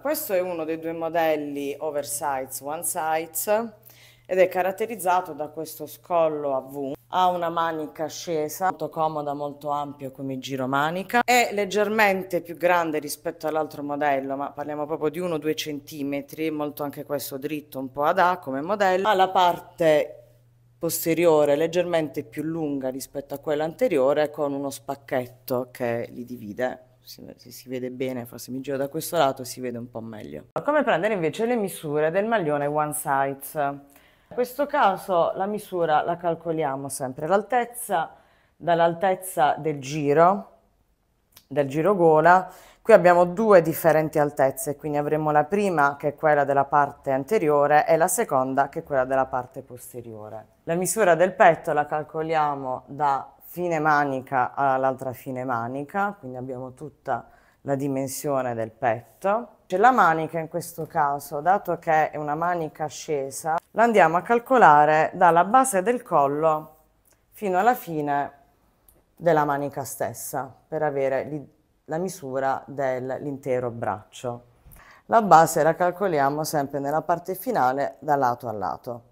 Questo è uno dei due modelli oversize one size ed è caratterizzato da questo scollo a V. Ha una manica scesa, molto comoda, molto ampia come giro manica. È leggermente più grande rispetto all'altro modello, ma parliamo proprio di 1-2 cm, molto anche questo dritto, un po' ad A come modello. Ha la parte posteriore leggermente più lunga rispetto a quella anteriore con uno spacchetto che li divide se si, vede bene, forse mi giro da questo lato e si vede un po' meglio. Come prendere invece le misure del maglione One Size? In questo caso la misura la calcoliamo sempre l'altezza, dall'altezza del giro, del giro gola. Qui abbiamo due differenti altezze, quindi avremo la prima che è quella della parte anteriore e la seconda che è quella della parte posteriore. La misura del petto la calcoliamo da fine manica all'altra fine manica, quindi abbiamo tutta la dimensione del petto. C'è la manica in questo caso, dato che è una manica scesa, la andiamo a calcolare dalla base del collo fino alla fine della manica stessa, per avere la misura dell'intero braccio. La base la calcoliamo sempre nella parte finale da lato a lato.